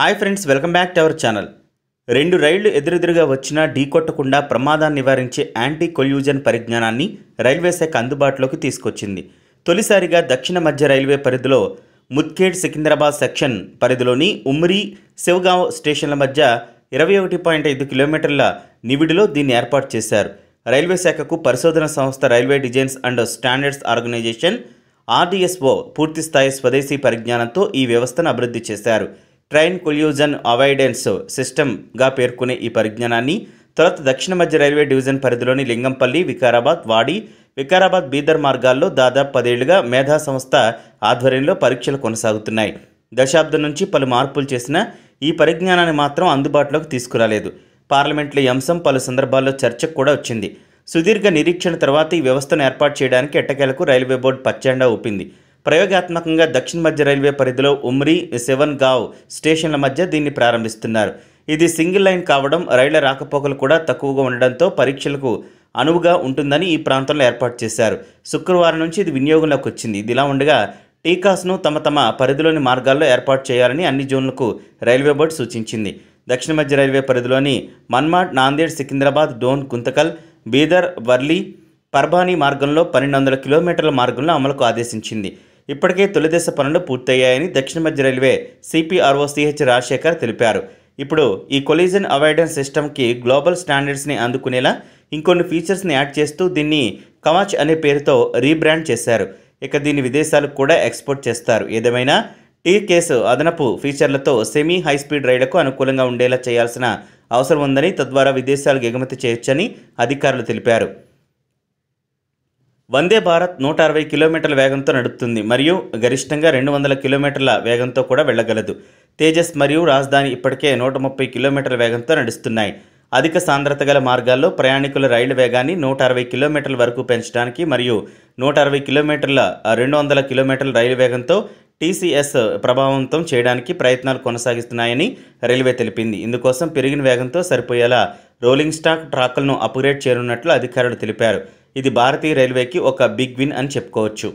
hi friends welcome back to our channel రెండు రైళ్లు ఎదురెదురుగా వచ్చినా ఢీకొట్టకుండా ప్రమాదాన్ని నివారించే యాంటీ కొల్యూజన్ పరిజ్ఞానాన్ని రైల్వే శాఖ అందుబాటులోకి తీసుకొచ్చింది తొలిసారిగా దక్షిణ మధ్య రైల్వే పరిధిలో ముత్కేడ్ సికింద్రాబాద్ సెక్షన్ పరిధిలోని ఉమ్రి శివగావ్ స్టేషన్ల మధ్య ఇరవై ఒకటి పాయింట్ ఐదు కిలోమీటర్ల నివిడిలో దీన్ని ఏర్పాటు చేశారు రైల్వే శాఖకు పరిశోధన సంస్థ railway designs and standards organisation RDSO పూర్తిస్థాయి స్వదేశీ పరిజ్ఞానంతో ఈ వ్యవస్థను అభివృద్ధి చేశారు ట్రైన్ కొల్యూజన్ అవాయిడెన్స్ సిస్టమ్గా పేర్కొనే ఈ పరిజ్ఞానాన్ని తర్వాత దక్షిణ మధ్య రైల్వే డివిజన్ పరిధిలోని లింగంపల్లి వికారాబాద్ వాడి వికారాబాద్ బీదర్ మార్గాల్లో దాదాపు పదేళ్లుగా మేధా సంస్థ ఆధ్వర్యంలో పరీక్షలు కొనసాగుతున్నాయి దశాబ్దం నుంచి పలు మార్పులు చేసిన ఈ పరిజ్ఞానాన్ని మాత్రం అందుబాటులోకి తీసుకురాలేదు పార్లమెంట్లో అంశం పలు సందర్భాల్లో చర్చకు కూడా వచ్చింది సుదీర్ఘ నిరీక్షణ తర్వాత ఈ వ్యవస్థను ఏర్పాటు చేయడానికి ఎట్టకేలకు రైల్వే బోర్డు పచ్చండా ఊపింది ప్రయోగాత్మకంగా దక్షిణ మధ్య రైల్వే పరిధిలో ఉమ్రి సెవెన్ గావ్ స్టేషన్ల మధ్య దీన్ని ప్రారంభిస్తున్నారు ఇది సింగిల్ లైన్ కావడం రైళ్ల రాకపోకలు కూడా తక్కువగా ఉండడంతో పరీక్షలకు అనువుగా ఉంటుందని ఈ ప్రాంతంలో ఏర్పాటు చేశారు శుక్రవారం నుంచి ఇది వినియోగంలోకి వచ్చింది ఇది ఇలా ఉండగా టీకాస్ను తమ తమ పరిధిలోని మార్గాల్లో ఏర్పాటు చేయాలని అన్ని జోన్లకు రైల్వే బోర్డు సూచించింది దక్షిణ మధ్య రైల్వే పరిధిలోని మన్మాడ్ నాందేడ్ సికింద్రాబాద్ డోన్ గుంతకల్ బీదర్ వర్లీ పర్బానీ మార్గంలో పన్నెండు వందల కిలోమీటర్ల మార్గంలో అమలుకు ఆదేశించింది ఇప్పటికే తొలిదశ పనులు పూర్తయ్యాయని దక్షిణ మధ్య రైల్వే సిపిఆర్ఓ సిహెచ్ రాజశేఖర్ తెలిపారు ఇప్పుడు ఈ కొలిజన్ అవాయిడెన్స్ సిస్టమ్కి గ్లోబల్ స్టాండర్డ్స్ని అందుకునేలా ఇంకొన్ని ఫీచర్స్ని యాడ్ చేస్తూ దీన్ని కవాచ్ అనే పేరుతో రీబ్రాండ్ చేశారు ఇక దీన్ని విదేశాలకు కూడా ఎక్స్పోర్ట్ చేస్తారు ఏదేమైనా టీ కేసు అదనపు ఫీచర్లతో సెమీ హై స్పీడ్ రైళ్లకు అనుకూలంగా ఉండేలా చేయాల్సిన అవసరం ఉందని తద్వారా విదేశాలకు ఎగుమతి చేయొచ్చని అధికారులు తెలిపారు వందే భారత్ నూట అరవై కిలోమీటర్ల వేగంతో నడుపుతుంది మరియు గరిష్టంగా రెండు వందల కిలోమీటర్ల వేగంతో కూడా వెళ్ళగలదు తేజస్ మరియు రాజధాని ఇప్పటికే నూట ముప్పై కిలోమీటర్ల వేగంతో నడుస్తున్నాయి అధిక సాంద్రత గల మార్గాల్లో ప్రయాణికుల రైలు వేగాన్ని నూట అరవై కిలోమీటర్ల వరకు పెంచడానికి మరియు నూట అరవై కిలోమీటర్ల రెండు వందల కిలోమీటర్ల రైలు వేగంతో టీసీఎస్ ప్రభావంతం చేయడానికి ప్రయత్నాలు కొనసాగిస్తున్నాయని రైల్వే తెలిపింది ఇందుకోసం పెరిగిన వేగంతో సరిపోయేలా రోలింగ్ స్టాక్ ట్రాక్లను అప్గ్రేడ్ చేయనున్నట్లు అధికారులు తెలిపారు ఇది భారతీయ రైల్వేకి ఒక బిగ్ విన్ అని చెప్పుకోవచ్చు